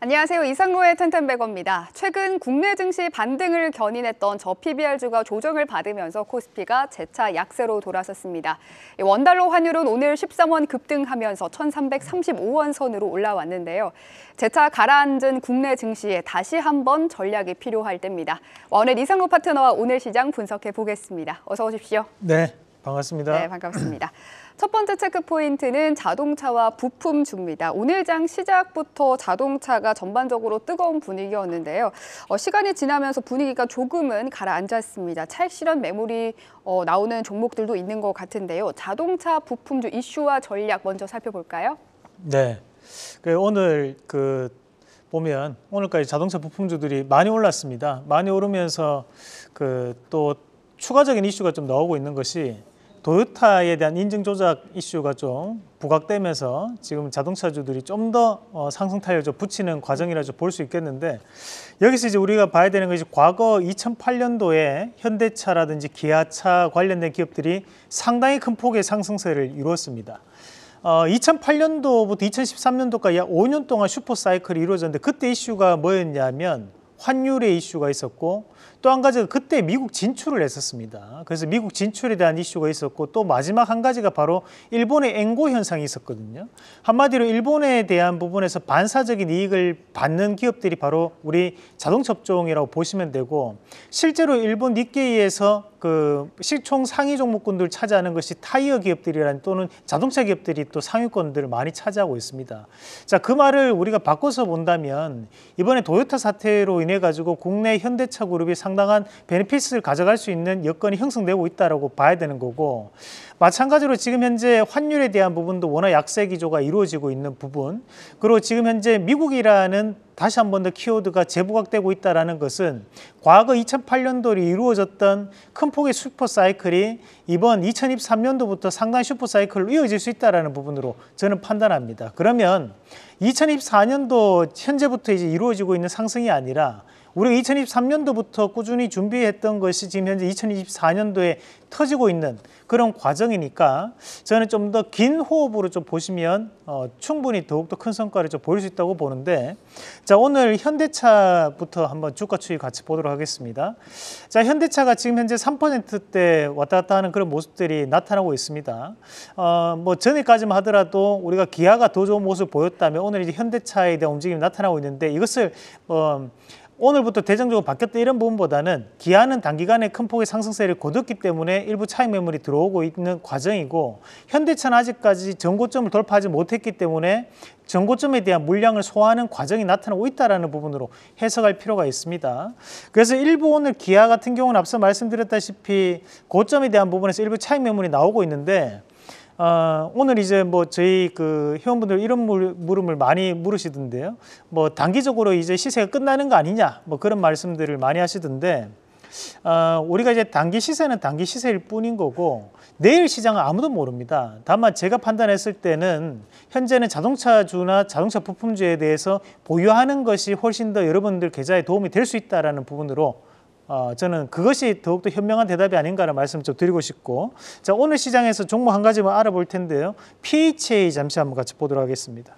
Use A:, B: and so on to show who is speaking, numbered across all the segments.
A: 안녕하세요. 이상로의 텐텐백어입니다. 최근 국내 증시 반등을 견인했던 저 PBR주가 조정을 받으면서 코스피가 재차 약세로 돌아섰습니다. 원달러 환율은 오늘 13원 급등하면서 1335원 선으로 올라왔는데요. 재차 가라앉은 국내 증시에 다시 한번 전략이 필요할 때입니다. 오늘 이상로 파트너와 오늘 시장 분석해 보겠습니다. 어서 오십시오.
B: 네, 반갑습니다. 네,
A: 반갑습니다. 첫 번째 체크 포인트는 자동차와 부품 줍니다. 오늘장 시작부터 자동차가 전반적으로 뜨거운 분위기였는데요. 어, 시간이 지나면서 분위기가 조금은 가라앉았습니다. 차익 실현 매물이 어, 나오는 종목들도 있는 것 같은데요. 자동차 부품주 이슈와 전략 먼저 살펴볼까요?
B: 네. 그 오늘 그 보면 오늘까지 자동차 부품주들이 많이 올랐습니다. 많이 오르면서 그 또 추가적인 이슈가 좀 나오고 있는 것이 도요타에 대한 인증 조작 이슈가 좀 부각되면서 지금 자동차주들이 좀더 어, 상승 탄력을 붙이는 과정이라 볼 수 있겠는데 여기서 이제 우리가 봐야 되는 것이 과거 2008년도에 현대차라든지 기아차 관련된 기업들이 상당히 큰 폭의 상승세를 이루었습니다. 어, 2008년도부터 2013년도까지 약 5년 동안 슈퍼사이클이 이루어졌는데 그때 이슈가 뭐였냐면 환율의 이슈가 있었고 또한 가지가 그때 미국 진출을 했었습니다. 그래서 미국 진출에 대한 이슈가 있었고 또 마지막 한 가지가 바로 일본의 앵고 현상이 있었거든요. 한마디로 일본에 대한 부분에서 반사적인 이익을 받는 기업들이 바로 우리 자동차 업종이라고 보시면 되고 실제로 일본 니케이에서 그 시총 상위 종목군들 차지하는 것이 타이어 기업들이란 또는 자동차 기업들이 또 상위권들을 많이 차지하고 있습니다. 자, 그 말을 우리가 바꿔서 본다면 이번에 도요타 사태로 인해 가지고 국내 현대차 그룹이 상 상당한 베네핏을 가져갈 수 있는 여건이 형성되고 있다라고 봐야 되는 거고 마찬가지로 지금 현재 환율에 대한 부분도 워낙 약세 기조가 이루어지고 있는 부분 그리고 지금 현재 미국이라는 다시 한 번 더 키워드가 재부각되고 있다는 것은 과거 2008년도에 이루어졌던 큰 폭의 슈퍼사이클이 이번 2023년도부터 상당히 슈퍼사이클로 이어질 수 있다는 부분으로 저는 판단합니다. 그러면 2024년도 현재부터 이제 이루어지고 있는 상승이 아니라 우리 가 2023년도부터 꾸준히 준비했던 것이 지금 현재 2024년도에 터지고 있는 그런 과정이니까 저는 좀 더 긴 호흡으로 좀 보시면 어, 충분히 더욱더 큰 성과를 좀 보일 수 있다고 보는데 자 오늘 현대차부터 한번 주가 추이 같이 보도록 하겠습니다. 자 현대차가 지금 현재 3%대 왔다 갔다 하는 그런 모습들이 나타나고 있습니다. 어, 뭐 전에까지만 하더라도 우리가 기아가 더 좋은 모습을 보였다면 오늘 이제 현대차에 대한 움직임이 나타나고 있는데 이것을 어, 오늘부터 대장적으로 바뀌었다 이런 부분보다는 기아는 단기간에 큰 폭의 상승세를 거뒀기 때문에 일부 차익 매물이 들어오고 있는 과정이고 현대차는 아직까지 전고점을 돌파하지 못했기 때문에 전고점에 대한 물량을 소화하는 과정이 나타나고 있다는 부분으로 해석할 필요가 있습니다. 그래서 일부 오늘 기아 같은 경우는 앞서 말씀드렸다시피 고점에 대한 부분에서 일부 차익 매물이 나오고 있는데 어, 오늘 이제 뭐 저희 그 회원분들 이런 물, 물음을 많이 물으시던데요. 뭐 단기적으로 이제 시세가 끝나는 거 아니냐 뭐 그런 말씀들을 많이 하시던데 어, 우리가 이제 단기 시세는 단기 시세일 뿐인 거고 내일 시장은 아무도 모릅니다. 다만 제가 판단했을 때는 현재는 자동차주나 자동차 부품주에 대해서 보유하는 것이 훨씬 더 여러분들 계좌에 도움이 될 수 있다라는 부분으로 어, 저는 그것이 더욱더 현명한 대답이 아닌가라는 말씀 좀 드리고 싶고 자 오늘 시장에서 종목 한 가지만 알아볼 텐데요. PHA 잠시 한번 같이 보도록 하겠습니다.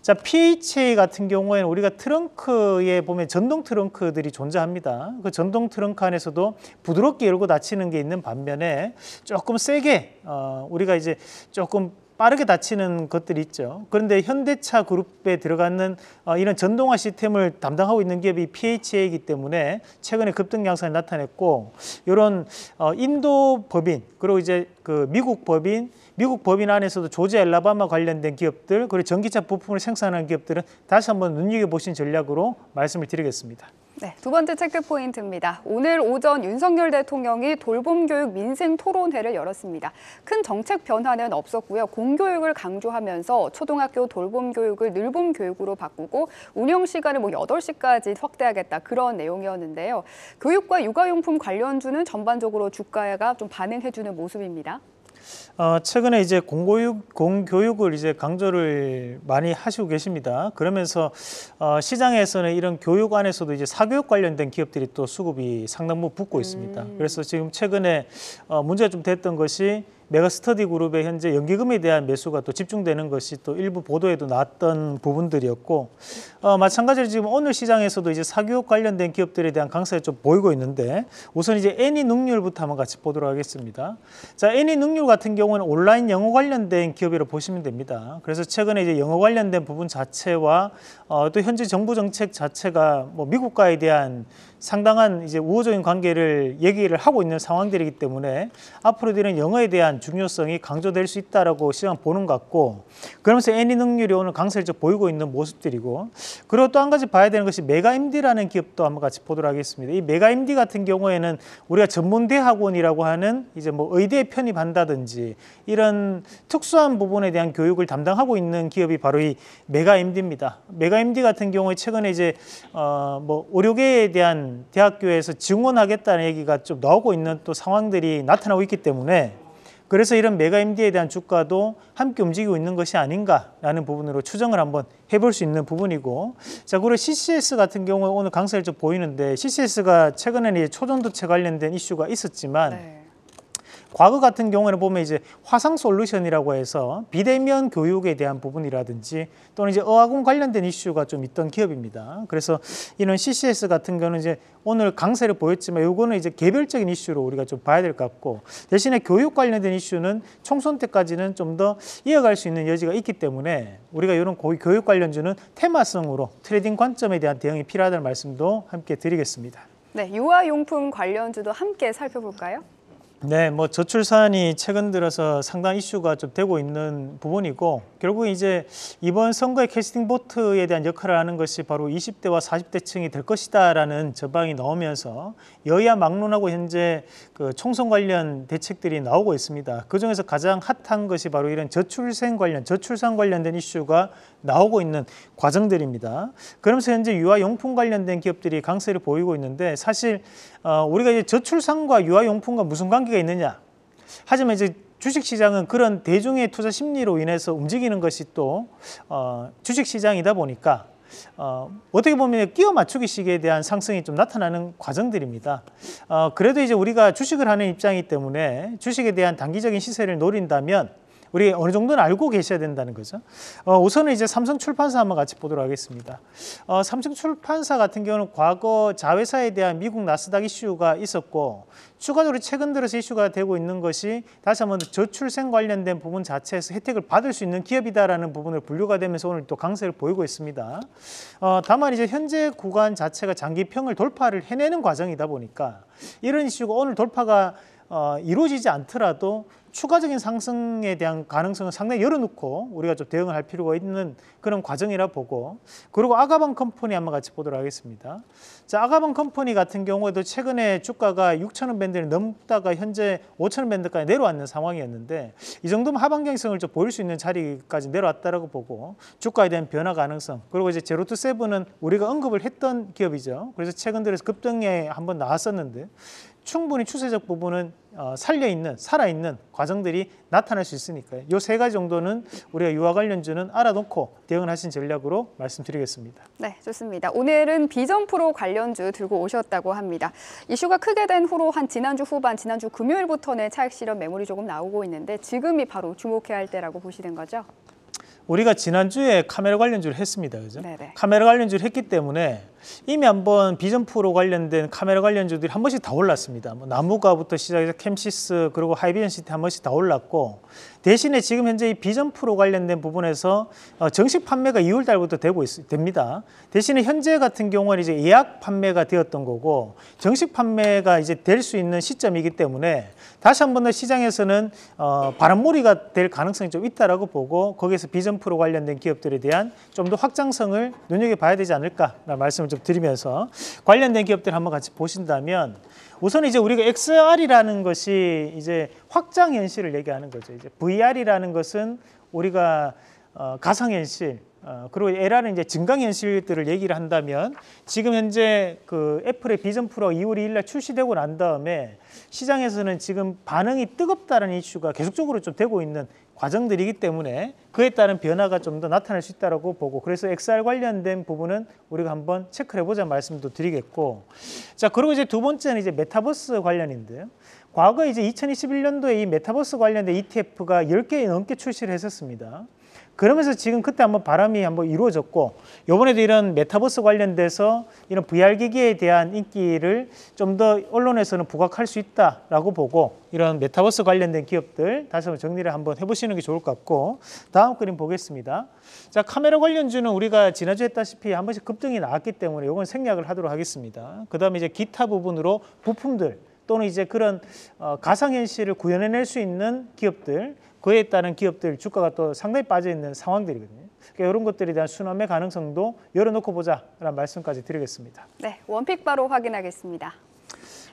B: 자 PHA 같은 경우에는 우리가 트렁크에 보면 전동 트렁크들이 존재합니다. 그 전동 트렁크 안에서도 부드럽게 열고 닫히는 게 있는 반면에 조금 세게 어, 우리가 이제 조금 빠르게 닫히는 것들이 있죠. 그런데 현대차 그룹에 들어가는 어, 이런 전동화 시스템을 담당하고 있는 기업이 PHA이기 때문에 최근에 급등 양상을 나타냈고 이런 어, 인도 법인 그리고 이제 그 미국 법인 미국 법인 안에서도 조지 엘라바마 관련된 기업들 그리고 전기차 부품을 생산하는 기업들은 다시 한번 눈여겨보신 전략으로 말씀을 드리겠습니다.
A: 네, 두 번째 체크 포인트입니다. 오늘 오전 윤석열 대통령이 돌봄교육 민생 토론회를 열었습니다. 큰 정책 변화는 없었고요. 공교육을 강조하면서 초등학교 돌봄교육을 늘봄교육으로 바꾸고 운영 시간을 뭐 8시까지 확대하겠다 그런 내용이었는데요. 교육과 육아용품 관련주는 전반적으로 주가가 좀 반응해주는 모습입니다.
B: 어, 최근에 이제 공교육, 공교육을 이제 강조를 많이 하시고 계십니다. 그러면서 어, 시장에서는 이런 교육 안에서도 이제 사교육 관련된 기업들이 또 수급이 상당 부 붙고 있습니다. 음. 그래서 지금 최근에 어, 문제가 좀 됐던 것이 메가 스터디 그룹의 현재 연기금에 대한 매수가 또 집중되는 것이 또 일부 보도에도 나왔던 부분들이었고 어, 마찬가지로 지금 오늘 시장에서도 이제 사교육 관련된 기업들에 대한 강세가 좀 보이고 있는데 우선 이제 애니 능률부터 한번 같이 보도록 하겠습니다. 자, 애니 능률 같은 경우는 온라인 영어 관련된 기업이라고 보시면 됩니다. 그래서 최근에 이제 영어 관련된 부분 자체와 어, 또 현재 정부 정책 자체가 뭐 미국과에 대한 상당한 이제 우호적인 관계를 얘기를 하고 있는 상황들이기 때문에 앞으로 되는 영어에 대한 중요성이 강조될 수 있다라고 시장 보는 것 같고 그러면서 애니 능률이 오늘 강세를 보이고 있는 모습들이고 그리고 또 한 가지 봐야 되는 것이 메가 MD라는 기업도 한번 같이 보도록 하겠습니다. 이 메가 MD 같은 경우에는 우리가 전문대학원이라고 하는 이제 뭐 의대에 편입한다든지 이런 특수한 부분에 대한 교육을 담당하고 있는 기업이 바로 이 메가 MD입니다. 메가 MD 같은 경우에 최근에 이제 어뭐 의료계에 대한 대학교에서 지원하겠다는 얘기가 좀 나오고 있는 또 상황들이 나타나고 있기 때문에 그래서 이런 메가 MD에 대한 주가도 함께 움직이고 있는 것이 아닌가라는 부분으로 추정을 한번 해볼 수 있는 부분이고 자 그리고 CCS 같은 경우에 오늘 강세를 좀 보이는데 CCS가 최근에는 초전도체 관련된 이슈가 있었지만 네. 과거 같은 경우에는 보면 이제 화상 솔루션이라고 해서 비대면 교육에 대한 부분이라든지 또는 이제 어학원 관련된 이슈가 좀 있던 기업입니다. 그래서 이런 CCS 같은 경우는 이제 오늘 강세를 보였지만 이거는 이제 개별적인 이슈로 우리가 좀 봐야 될 것 같고 대신에 교육 관련된 이슈는 총선 때까지는 좀 더 이어갈 수 있는 여지가 있기 때문에 우리가 이런 교육 관련주는 테마성으로 트레이딩 관점에 대한 대응이 필요하다는 말씀도 함께 드리겠습니다.
A: 네, 유아용품 관련주도 함께 살펴볼까요?
B: 네, 뭐 저출산이 최근 들어서 상당 이슈가 좀 되고 있는 부분이고 결국 이제 이번 선거의 캐스팅 보트에 대한 역할을 하는 것이 바로 20대와 40대층이 될 것이다라는 전망이 나오면서 여야 막론하고 현재 그 총선 관련 대책들이 나오고 있습니다. 그 중에서 가장 핫한 것이 바로 이런 저출생 관련, 저출산 관련된 이슈가 나오고 있는 과정들입니다. 그러면서 현재 유아용품 관련된 기업들이 강세를 보이고 있는데 사실 어, 우리가 이제 저출산과 유아용품과 무슨 관계 한계가 있느냐. 하지만 이제 주식시장은 그런 대중의 투자 심리로 인해서 움직이는 것이 또 어, 주식시장이다 보니까 어, 어떻게 보면 끼워 맞추기식에 대한 상승이 좀 나타나는 과정들입니다. 어, 그래도 이제 우리가 주식을 하는 입장이기 때문에 주식에 대한 단기적인 시세를 노린다면 우리 어느 정도는 알고 계셔야 된다는 거죠. 어, 우선은 이제 삼성 출판사 한번 같이 보도록 하겠습니다. 어, 삼성 출판사 같은 경우는 과거 자회사에 대한 미국 나스닥 이슈가 있었고 추가적으로 최근 들어서 이슈가 되고 있는 것이 다시 한번 저출생 관련된 부분 자체에서 혜택을 받을 수 있는 기업이다라는 부분을 분류가 되면서 오늘 또 강세를 보이고 있습니다. 어, 다만 이제 현재 구간 자체가 장기평을 돌파를 해내는 과정이다 보니까 이런 이슈가 오늘 돌파가 어, 이루어지지 않더라도 추가적인 상승에 대한 가능성은 상당히 열어놓고 우리가 좀 대응을 할 필요가 있는 그런 과정이라 보고 그리고 아가방 컴퍼니 한번 같이 보도록 하겠습니다. 자, 아가방 컴퍼니 같은 경우에도 최근에 주가가 6천원 밴드를 넘다가 현재 5천원 밴드까지 내려왔는 상황이었는데 이 정도면 하반경성을 좀 보일 수 있는 자리까지 내려왔다라고 보고 주가에 대한 변화 가능성 그리고 이제 제로투 세븐은 우리가 언급을 했던 기업이죠. 그래서 최근 들어서 급등에 한번 나왔었는데 충분히 추세적 부분은 어, 살려있는, 살아있는 과정들이 나타날 수 있으니까요. 이 세 가지 정도는 우리가 유아 관련주는 알아놓고 대응하신 전략으로 말씀드리겠습니다.
A: 네, 좋습니다. 오늘은 비전 프로 관련주 들고 오셨다고 합니다. 이슈가 크게 된 후로 한 지난주 후반, 지난주 금요일부터는 차익 실험 매물이 조금 나오고 있는데 지금이 바로 주목해야 할 때라고 보시는 거죠?
B: 우리가 지난주에 카메라 관련주를 했습니다. 그죠? 네네. 카메라 관련주를 했기 때문에 이미 한번 비전 프로 관련된 카메라 관련주들이 한 번씩 다 올랐습니다. 뭐 나무가부터 시작해서 캠시스 그리고 하이비전 시티 한 번씩 다 올랐고 대신에 지금 현재 이 비전 프로 관련된 부분에서 어, 정식 판매가 2월 달부터 되고 있, 됩니다. 대신에 현재 같은 경우는 이제 예약 판매가 되었던 거고 정식 판매가 이제 될 수 있는 시점이기 때문에 다시 한 번 더 시장에서는 어, 바람몰이가 될 가능성이 좀 있다라고 보고 거기에서 비전 프로 관련된 기업들에 대한 좀 더 확장성을 눈여겨봐야 되지 않을까라는 말씀을 좀 드리면서 관련된 기업들 한번 같이 보신다면 우선 이제 우리가 XR이라는 것이 이제 확장 현실을 얘기하는 거죠. 이제 VR이라는 것은 우리가 어, 가상현실 어, 그리고 에라는 이제 증강 현실들을 얘기를 한다면 지금 현재 그 애플의 비전 프로 2월 2일 날 출시되고 난 다음에 시장에서는 지금 반응이 뜨겁다는 이슈가 계속적으로 좀 되고 있는 과정들이기 때문에 그에 따른 변화가 좀 더 나타날 수 있다고 보고 그래서 XR 관련된 부분은 우리가 한번 체크해 보자 말씀도 드리겠고 자 그리고 이제 두 번째는 이제 메타버스 관련인데요. 과거 이제 2021년도에 이 메타버스 관련된 ETF가 10개 넘게 출시를 했었습니다. 그러면서 지금 그때 한번 바람이 한번 이루어졌고 요번에도 이런 메타버스 관련돼서 이런 VR 기기에 대한 인기를 좀 더 언론에서는 부각할 수 있다라고 보고 이런 메타버스 관련된 기업들 다시 한번 정리를 한번 해보시는 게 좋을 것 같고 다음 그림 보겠습니다. 자 카메라 관련주는 우리가 지난주 했다시피 한 번씩 급등이 나왔기 때문에 이건 생략을 하도록 하겠습니다. 그 다음에 이제 기타 부분으로 부품들 또는 이제 그런 어, 가상현실을 구현해낼 수 있는 기업들 그에 따른 기업들 주가가 또 상당히 빠져 있는 상황들이거든요. 그러니까 이런 것들에 대한 순환의 가능성도 열어놓고 보자라는 말씀까지 드리겠습니다.
A: 네, 원픽 바로 확인하겠습니다.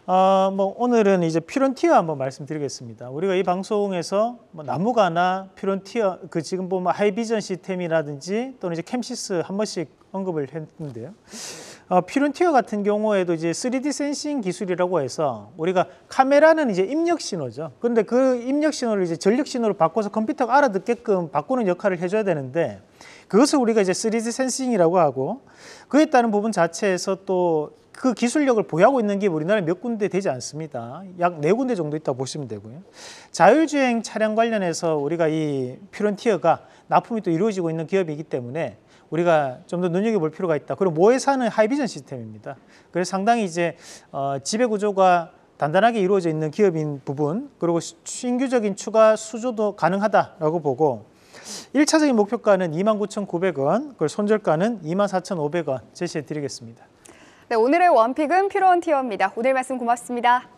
B: 아, 뭐 오늘은 이제 피론티어 한번 말씀드리겠습니다. 우리가 이 방송에서 뭐 나무가나 피론티어 그 지금 보면 하이비전 시스템이라든지 또는 이제 캠시스 한 번씩 언급을 했는데요. 어, 피론티어 같은 경우에도 이제 3D 센싱 기술이라고 해서 우리가 카메라는 이제 입력 신호죠. 그런데그 입력 신호를 이제 전력 신호로 바꿔서 컴퓨터가 알아듣게끔 바꾸는 역할을 해줘야 되는데 그것을 우리가 이제 3D 센싱이라고 하고 그에 따른 부분 자체에서 또 그 기술력을 보유하고 있는 게 우리나라 몇 군데 되지 않습니다. 약 네 군데 정도 있다고 보시면 되고요. 자율주행 차량 관련해서 우리가 이 피론티어가 납품이 또 이루어지고 있는 기업이기 때문에 우리가 좀 더 눈여겨볼 필요가 있다. 그리고 모회사는 하이비전 시스템입니다. 그래서 상당히 이제 어, 지배구조가 단단하게 이루어져 있는 기업인 부분 그리고 신규적인 추가 수주도 가능하다라고 보고 1차적인 목표가는 29,900원, 그걸 손절가는 24,500원 제시해 드리겠습니다.
A: 네, 오늘의 원픽은 피로원티어입니다 오늘 말씀 고맙습니다.